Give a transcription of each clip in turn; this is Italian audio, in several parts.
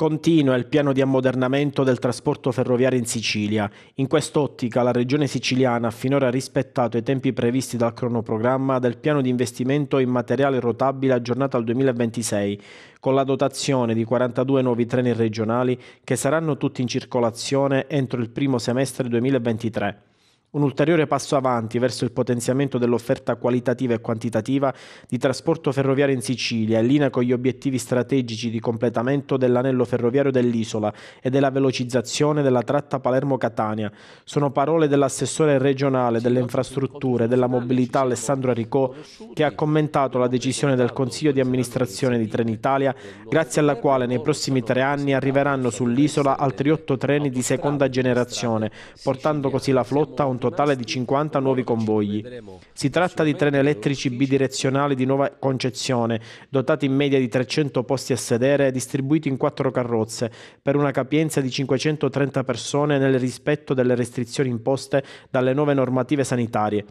Continua il piano di ammodernamento del trasporto ferroviario in Sicilia. In quest'ottica la regione siciliana ha finora rispettato i tempi previsti dal cronoprogramma del piano di investimento in materiale rotabile aggiornato al 2026, con la dotazione di 42 nuovi treni regionali che saranno tutti in circolazione entro il primo semestre 2023. Un ulteriore passo avanti verso il potenziamento dell'offerta qualitativa e quantitativa di trasporto ferroviario in Sicilia, in linea con gli obiettivi strategici di completamento dell'anello ferroviario dell'isola e della velocizzazione della tratta Palermo-Catania, sono parole dell'assessore regionale delle infrastrutture e della mobilità Alessandro Aricò che ha commentato la decisione del Consiglio di amministrazione di Trenitalia, grazie alla quale nei prossimi tre anni arriveranno sull'isola altri otto treni di seconda generazione, portando così la flotta a un un totale di 50 nuovi convogli. Si tratta di treni elettrici bidirezionali di nuova concezione, dotati in media di 300 posti a sedere, e distribuiti in quattro carrozze, per una capienza di 530 persone nel rispetto delle restrizioni imposte dalle nuove normative sanitarie.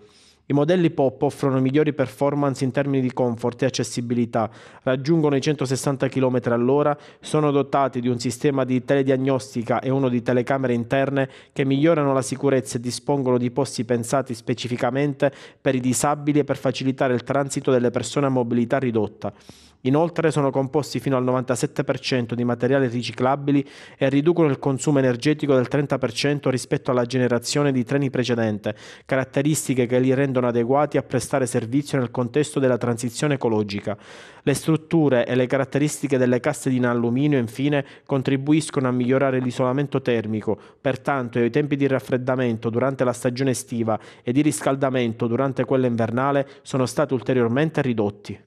I modelli POP offrono migliori performance in termini di comfort e accessibilità, raggiungono i 160 km all'ora, sono dotati di un sistema di telediagnostica e uno di telecamere interne che migliorano la sicurezza e dispongono di posti pensati specificamente per i disabili e per facilitare il transito delle persone a mobilità ridotta. Inoltre sono composti fino al 97% di materiali riciclabili e riducono il consumo energetico del 30% rispetto alla generazione di treni precedente, caratteristiche che li rendono rendono adeguati a prestare servizio nel contesto della transizione ecologica. Le strutture e le caratteristiche delle casse in alluminio, infine, contribuiscono a migliorare l'isolamento termico, pertanto i tempi di raffreddamento durante la stagione estiva e di riscaldamento durante quella invernale sono stati ulteriormente ridotti.